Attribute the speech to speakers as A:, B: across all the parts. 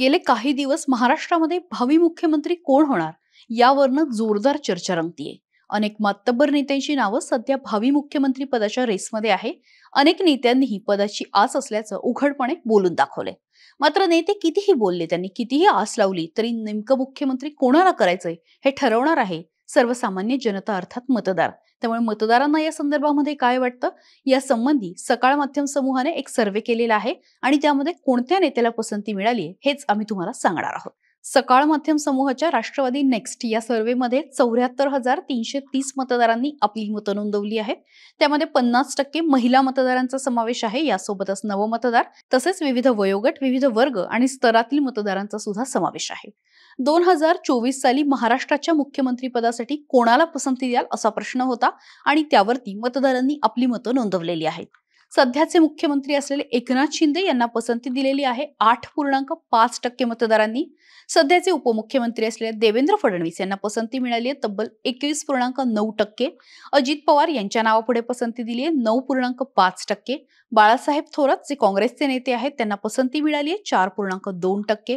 A: गेले काही दिवस महाराष्ट्रामध्ये भावी मुख्यमंत्री कोण होणार यावरनं जोरदार चर्चा रंगतीये अनेक मातब्बर नेत्यांची नावं सध्या भावी मुख्यमंत्री पदाच्या रेसमध्ये आहे अनेक नेत्यांनीही पदाची आस असल्याचं उघडपणे बोलून दाखवले मात्र नेते कितीही बोलले त्यांनी कितीही आस लावली तरी नेमकं मुख्यमंत्री कोणाला करायचंय हे ठरवणार आहे सर्वसामान्य जनता अर्थात मतदार त्यामुळे मतदारांना या संदर्भामध्ये काय वाटतं या संबंधी सकाळ माध्यम समूहाने एक सर्वे केलेला आहे आणि त्यामध्ये कोणत्या नेत्याला पसंती मिळाली हेच आम्ही तुम्हाला सांगणार आहोत सकाळ माध्यम समूहाच्या राष्ट्रवादी नेक्स्ट या सर्व्हेमध्ये चौऱ्याहत्तर हजार तीनशे तीस मतदारांनी आपली मतं नोंदवली आहेत त्यामध्ये पन्नास टक्के महिला मतदारांचा समावेश आहे यासोबतच नवमतदार तसेच विविध वयोगट विविध वर्ग आणि स्तरातील मतदारांचा सुद्धा समावेश आहे दोन हजार चोवीस साली महाराष्ट्राच्या मुख्यमंत्रीपदासाठी कोणाला पसंती द्याल असा प्रश्न होता आणि त्यावरती मतदारांनी आपली मतं नोंदवलेली आहेत सध्याचे मुख्यमंत्री असलेले एकनाथ शिंदे यांना पसंती दिलेली आहे आठ पूर्णांक पाच टक्के मतदारांनी सध्याचे उपमुख्यमंत्री असलेले देवेंद्र फडणवीस यांना पसंती मिळाली आहे तब्बल एकवीस पूर्णांक नऊ टक्के अजित पवार यांच्या नावापुढे पसंती दिली आहे नऊ पूर्णांक पाच टक्के बाळासाहेब थोरात जे काँग्रेसचे नेते आहेत त्यांना पसंती मिळाली आहे चार पूर्णांक दोन टक्के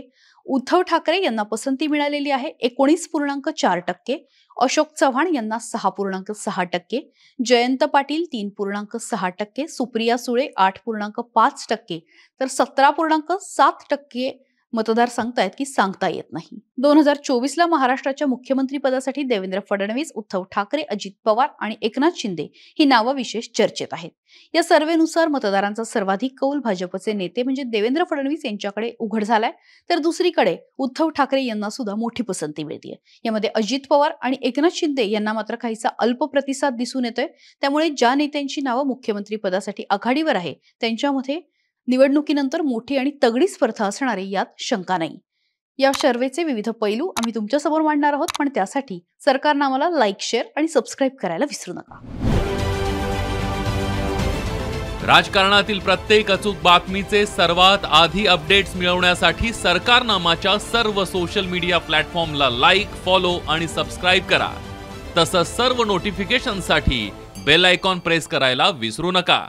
A: उद्धव ठाकरे यांना पसंती मिळालेली आहे एकोणीस पूर्णांक चार टक्के अशोक चव्हाण यांना सहा पूर्णांक सहा टक्के जयंत पाटील तीन पूर्णांक सहा टक्के सुप्रिया सुळे आठ पूर्णांक पाच टक्के तर सतरा पूर्णांक सात टक्के मतदार सांगतायत की सांगता येत नाही दोन हजार चोवीसला महाराष्ट्राच्या पदासाठी देवेंद्र फडणवीस उद्धव ठाकरे अजित पवार आणि एकनाथ शिंदे ही नावं विशेष चर्चेत आहेत या सर्वेनुसार मतदारांचा सर्वाधिक कौल भाजपचे नेते म्हणजे देवेंद्र फडणवीस यांच्याकडे उघड झालाय तर दुसरीकडे उद्धव ठाकरे यांना सुद्धा मोठी पसंती मिळते यामध्ये अजित पवार आणि एकनाथ शिंदे यांना मात्र काहीसा अल्प प्रतिसाद दिसून येतोय त्यामुळे ज्या नेत्यांची नावं मुख्यमंत्री पदासाठी आघाडीवर आहे त्यांच्यामध्ये निवडणुकीनंतर मोठी आणि तगडी स्पर्धा असणार आहे यात शंका नाही या सर्वेचे विविध पैलू आम्ही तुमच्यासमोर मांडणार आहोत पण त्यासाठी सरकारनं आम्हाला लाईक शेअर आणि सबस्क्राईब करायला विसरू नका
B: राजकारणातील प्रत्येक अचूक बातमीचे सर्वात आधी अपडेट्स मिळवण्यासाठी सरकारनामाच्या सर्व सोशल मीडिया प्लॅटफॉर्मला लाईक फॉलो आणि सबस्क्राईब करा तसंच सर्व नोटिफिकेशनसाठी बेल आयकॉन प्रेस करायला विसरू नका